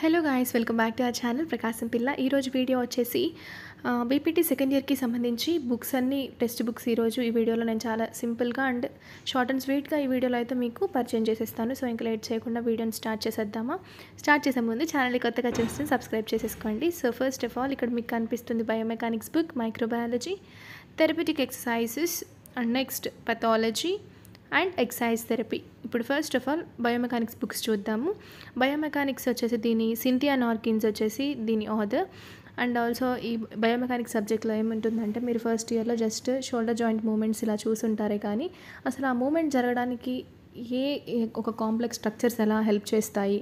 hello guys welcome back to our channel Prakasam పిల్ల ఈరోజు video వచ్చేసి బీపీటీ సెకండ్ ఇయర్కి సంబంధించి బుక్స్ అన్ని టెక్స్ట్ బుక్స్ ఈరోజు ఈ వీడియోలో నేను చాలా సింపుల్గా అండ్ షార్ట్ అండ్ స్వీట్గా ఈ వీడియోలో అయితే మీకు పరిచయం చేసేస్తాను సో ఇంకా లేట్ చేయకుండా వీడియోని స్టార్ట్ చేసేద్దామా స్టార్ట్ చేసే ముందు ఛానల్ని కొత్తగా చేస్తుంది సబ్స్క్రైబ్ చేసేసుకోండి సో ఫస్ట్ ఆఫ్ ఆల్ ఇక్కడ మీకు కనిపిస్తుంది biomechanics book microbiology therapeutic exercises and next pathology and exercise therapy ఇప్పుడు first of all biomechanics books చూద్దాము బయోమెకానిక్స్ వచ్చేసి దీని సింథియా నార్కిన్స్ వచ్చేసి దీని ఆధర్ అండ్ ఆల్సో ఈ బయోమెకానిక్స్ సబ్జెక్ట్లో ఏముంటుందంటే మీరు ఫస్ట్ ఇయర్లో జస్ట్ షోల్డర్ జాయింట్ మూమెంట్స్ ఇలా చూసుంటారే కానీ అసలు ఆ మూమెంట్ జరగడానికి ఏ ఒక కాంప్లెక్స్ స్ట్రక్చర్స్ ఎలా హెల్ప్ చేస్తాయి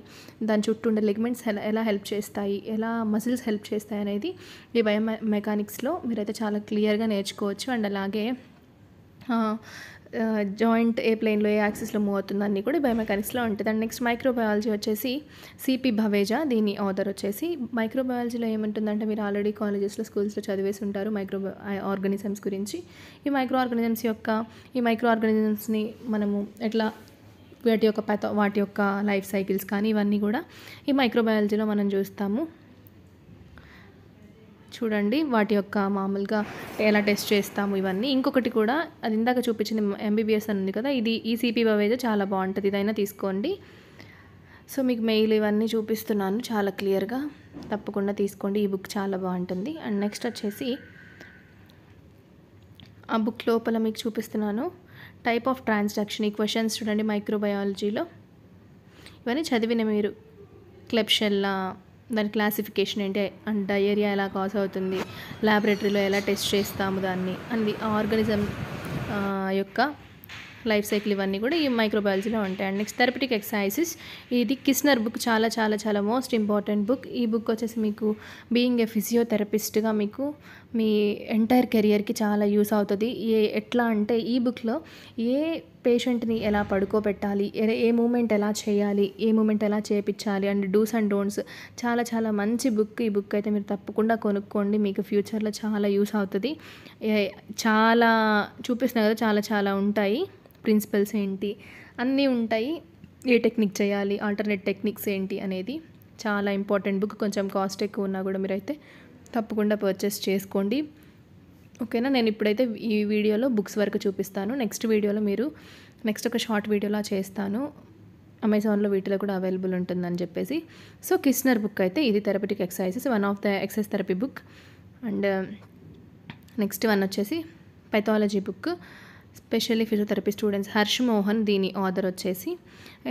దాని చుట్టూ ఉండే లిగ్మెంట్స్ ఎలా హెల్ప్ చేస్తాయి ఎలా మజిల్స్ హెల్ప్ చేస్తాయి అనేది ఈ బయో మెకానిక్స్లో మీరైతే చాలా క్లియర్గా నేర్చుకోవచ్చు అండ్ అలాగే జాయింట్ ఏ ప్లేన్లో ఏ యాక్సిస్లో మూవ్ అవుతుంది అన్నీ కూడా బయోమెకానిక్స్లో ఉంటుంది అండ్ నెక్స్ట్ మైక్రోబయాలజీ వచ్చేసి సిపి భవేజ దీని ఆధర్ వచ్చేసి మైక్రోబయాలజీలో ఏముంటుందంటే మీరు ఆల్రెడీ కాలేజెస్లో స్కూల్స్లో చదివేసి ఉంటారు మైక్రో ఆర్గానిజమ్స్ గురించి ఈ మైక్రో ఆర్గానిజమ్స్ యొక్క ఈ మైక్రో ఆర్గానిజమ్స్ని మనము ఎట్లా వాటి యొక్క పెత వాటి యొక్క లైఫ్ సైకిల్స్ కానీ ఇవన్నీ కూడా ఈ మైక్రోబయాలజీలో మనం చూస్తాము చూడండి వాటి యొక్క మామూలుగా ఎలా టెస్ట్ చేస్తాము ఇవన్నీ ఇంకొకటి కూడా అది ఇందాక చూపించింది ఎంబీబీఎస్ అని ఉంది కదా ఇది ఈసీపీ అయితే చాలా బాగుంటుంది ఇదైనా తీసుకోండి సో మీకు మెయిల్ ఇవన్నీ చూపిస్తున్నాను చాలా క్లియర్గా తప్పకుండా తీసుకోండి ఈ బుక్ చాలా బాగుంటుంది అండ్ నెక్స్ట్ వచ్చేసి ఆ బుక్ లోపల మీకు చూపిస్తున్నాను టైప్ ఆఫ్ ట్రాన్సాక్షన్ ఈ క్వశ్చన్స్ చూడండి మైక్రోబయాలజీలో ఇవన్నీ చదివిన మీరు క్లెప్షెల్లా దాని క్లాసిఫికేషన్ ఏంటి అండ్ డయేరియా ఎలా కాజ్ అవుతుంది ల్యాబొరేటరీలో ఎలా టెస్ట్ చేస్తాము దాన్ని అండ్ ఆర్గానిజం యొక్క లైఫ్ సైకిల్ ఇవన్నీ కూడా ఈ మైక్రోబయాలజీలో ఉంటాయి అండ్ నెక్స్ట్ థెరపిటిక్ ఎక్సైజెస్ ఇది కిస్నర్ బుక్ చాలా చాలా చాలా మోస్ట్ ఇంపార్టెంట్ బుక్ ఈ బుక్ వచ్చేసి మీకు బీయింగ్ ఏ ఫిజియోథెరపిస్ట్గా మీకు మీ ఎంటైర్ కెరియర్కి చాలా యూస్ అవుతుంది ఏ ఎట్లా అంటే ఈ బుక్లో ఏ పేషెంట్ని ఎలా పడుకోబెట్టాలి ఏ మూమెంట్ ఎలా చేయాలి ఏ మూమెంట్ ఎలా చేపించాలి అండ్ డూస్ అండ్ డోంట్స్ చాలా చాలా మంచి బుక్ ఈ బుక్ అయితే మీరు తప్పకుండా కొనుక్కోండి మీకు ఫ్యూచర్లో చాలా యూస్ అవుతుంది చాలా చూపిస్తున్నాయి కదా చాలా చాలా ఉంటాయి ప్రిన్సిపల్స్ ఏంటి అన్నీ ఉంటాయి ఏ టెక్నిక్ చేయాలి ఆల్టర్నేట్ టెక్నిక్స్ ఏంటి అనేది చాలా ఇంపార్టెంట్ బుక్ కొంచెం కాస్ట్ ఎక్కువ ఉన్నా కూడా మీరైతే తప్పకుండా పర్చేస్ చేసుకోండి ఓకేనా నేను ఇప్పుడైతే ఈ వీడియోలో బుక్స్ వరకు చూపిస్తాను నెక్స్ట్ వీడియోలో మీరు నెక్స్ట్ ఒక షార్ట్ వీడియోలా చేస్తాను అమెజాన్లో వీటిలో కూడా అవైలబుల్ ఉంటుందని చెప్పేసి సో కిస్నర్ బుక్ అయితే ఇది therapeutic exercises one of the exercise therapy book and next one వచ్చేసి pathology book specially physiotherapy students Harsh Mohan దీని ఆధర్ వచ్చేసి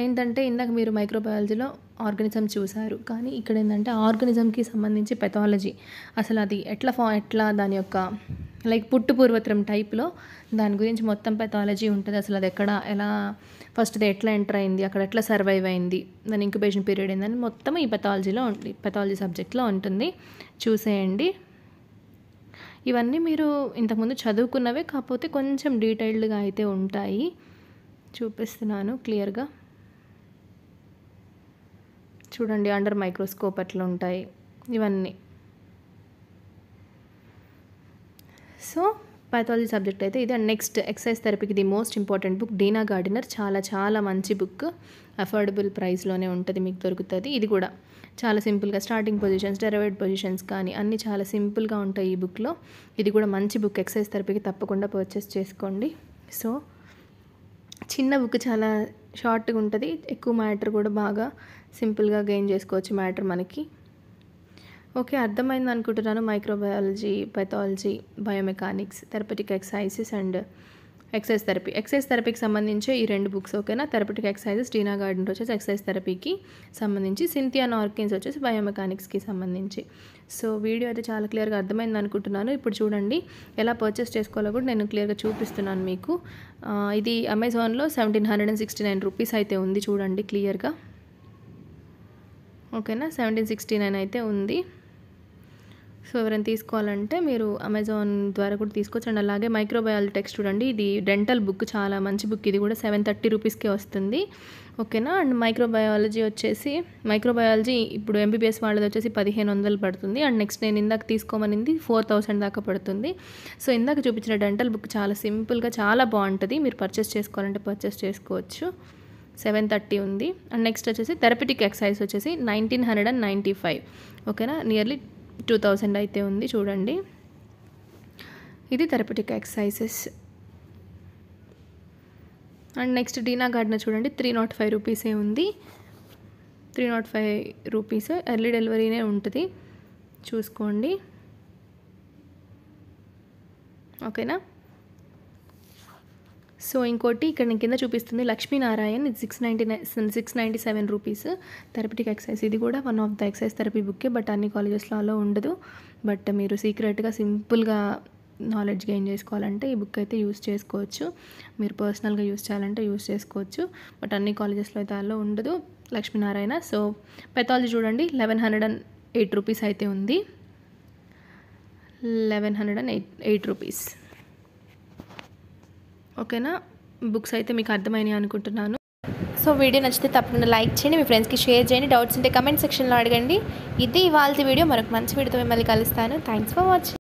ఏంటంటే ఇందాక మీరు మైక్రోబయాలజీలో ఆర్గనిజం చూశారు కానీ ఇక్కడ ఏంటంటే ఆర్గనిజంకి సంబంధించి పెథాలజీ అసలు అది ఎట్లా ఫా ఎట్లా దాని యొక్క లైక్ పుట్టు పూర్వత్రం టైప్లో దాని గురించి మొత్తం పెథాలజీ ఉంటుంది అసలు అది ఎక్కడ ఎలా ఫస్ట్ అది ఎట్లా ఎంటర్ అయింది అక్కడ ఎట్లా సర్వైవ్ అయింది దాని ఇంక్యుబేషన్ పీరియడ్ ఏందని మొత్తం ఈ పెథాలజీలో పెథాలజీ సబ్జెక్ట్లో ఉంటుంది చూసేయండి ఇవన్నీ మీరు ఇంతకుముందు చదువుకున్నవే కాకపోతే కొంచెం డీటెయిల్డ్గా అయితే ఉంటాయి చూపిస్తున్నాను క్లియర్గా చూడండి అండర్ మైక్రోస్కోప్ అట్లా ఉంటాయి ఇవన్నీ సో పాథాలజీ సబ్జెక్ట్ అయితే ఇది అండ్ నెక్స్ట్ ఎక్సైజ్ థెరపీకి the most important book Dena Gardiner చాలా చాలా మంచి బుక్ అఫోర్డబుల్ ప్రైస్లోనే ఉంటుంది మీకు దొరుకుతుంది ఇది కూడా చాలా సింపుల్గా స్టార్టింగ్ పొజిషన్స్ డెరవైడ్ పొజిషన్స్ కానీ అన్నీ చాలా సింపుల్గా ఉంటాయి ఈ బుక్లో ఇది కూడా మంచి బుక్ ఎక్సైజ్ థెరపీకి తప్పకుండా పర్చేస్ చేసుకోండి సో చిన్న బుక్ చాలా షార్ట్గా ఉంటుంది ఎక్కువ మ్యాటర్ కూడా బాగా సింపుల్గా గెయిన్ చేసుకోవచ్చు మ్యాటర్ మనకి ఓకే అర్థమైంది అనుకుంటున్నాను microbiology pathology biomechanics therapeutic exercises and exercise therapy exercise థెరపీకి సంబంధించి ఈ రెండు బుక్స్ ఓకేనా థెరపటిక్ ఎక్సైజెస్ డీనా గార్డెన్ వచ్చేసి ఎక్సైజ్ థెరపీకి సంబంధించి సింథియా నార్కిన్స్ వచ్చేసి బయోమెకానిక్స్కి సంబంధించి సో వీడియో అయితే చాలా క్లియర్గా అర్థమైంది అనుకుంటున్నాను ఇప్పుడు చూడండి ఎలా పర్చేస్ చేసుకోవాలో కూడా నేను క్లియర్గా చూపిస్తున్నాను మీకు ఇది అమెజాన్లో seventeen hundred and sixty nine rupees అయితే ఉంది చూడండి క్లియర్గా ఓకేనా సెవెంటీన్ సిక్స్టీ నైన్ అయితే ఉంది సో ఎవరైనా తీసుకోవాలంటే మీరు అమెజాన్ ద్వారా కూడా తీసుకోవచ్చండి అలాగే మైక్రోబయాలజీ టెక్స్ట్ చూడండి ఇది డెంటల్ బుక్ చాలా మంచి బుక్ ఇది కూడా సెవెన్ థర్టీ రూపీస్కే వస్తుంది ఓకేనా అండ్ మైక్రోబయాలజీ వచ్చేసి మైక్రోబయాలజీ ఇప్పుడు ఎంబీబీఎస్ వాళ్ళది వచ్చేసి పదిహేను వందలు పడుతుంది అండ్ నెక్స్ట్ నేను ఇందాక తీసుకోమనింది ఫోర్ థౌసండ్ దాకా పడుతుంది సో ఇందాక చూపించిన డెంటల్ బుక్ చాలా సింపుల్గా చాలా బాగుంటుంది మీరు పర్చేస్ చేసుకోవాలంటే పర్చేస్ చేసుకోవచ్చు సెవెన్ థర్టీ ఉంది అండ్ నెక్స్ట్ వచ్చేసి థెరపిటిక్ ఎక్సర్సైజ్ వచ్చేసి nineteen hundred and ninety five ఓకేనా నియర్లీ టూ థౌజండ్ అయితే ఉంది చూడండి ఇది therapeutic exercises and next Dena Garden చూడండి త్రీ నాట్ ఫైవ్ రూపీసే ఉంది three nought five rupees early డెలివరీనే ఉంటుంది చూసుకోండి ఓకేనా సో ఇంకోటి ఇక్కడ నేను కింద చూపిస్తుంది లక్ష్మీనారాయణ్ ఇది six ninety nine six ninety seven rupees therapeutic exercise ఇది కూడా one of the exercise therapy బుక్కే బట్ అన్ని కాలేజెస్లో అలా ఉండదు బట్ మీరు సీక్రెట్గా సింపుల్గా నాలెడ్జ్ గెయిన్ చేసుకోవాలంటే ఈ బుక్ అయితే యూస్ చేసుకోవచ్చు మీరు పర్సనల్గా యూస్ చేయాలంటే యూస్ చేసుకోవచ్చు బట్ అన్ని కాలేజెస్లో అయితే అలా ఉండదు లక్ష్మీనారాయణ సో పెథాలజీ చూడండి eleven hundred and eight rupees అయితే ఉంది eleven hundred and eight eight rupees ఓకేనా బుక్స్ అయితే మీకు అర్థమైనాయి అనుకుంటున్నాను సో వీడియో నచ్చితే తప్పకుండా లైక్ చేయండి మీ ఫ్రెండ్స్కి షేర్ చేయండి డౌట్స్ ఉంటే కమెంట్ సెక్షన్లో అడగండి ఇది ఇవాళ వీడియో మరొక మంచి వీడియోతో మిమ్మల్ని కలుస్తాను థ్యాంక్స్ ఫర్ వాచింగ్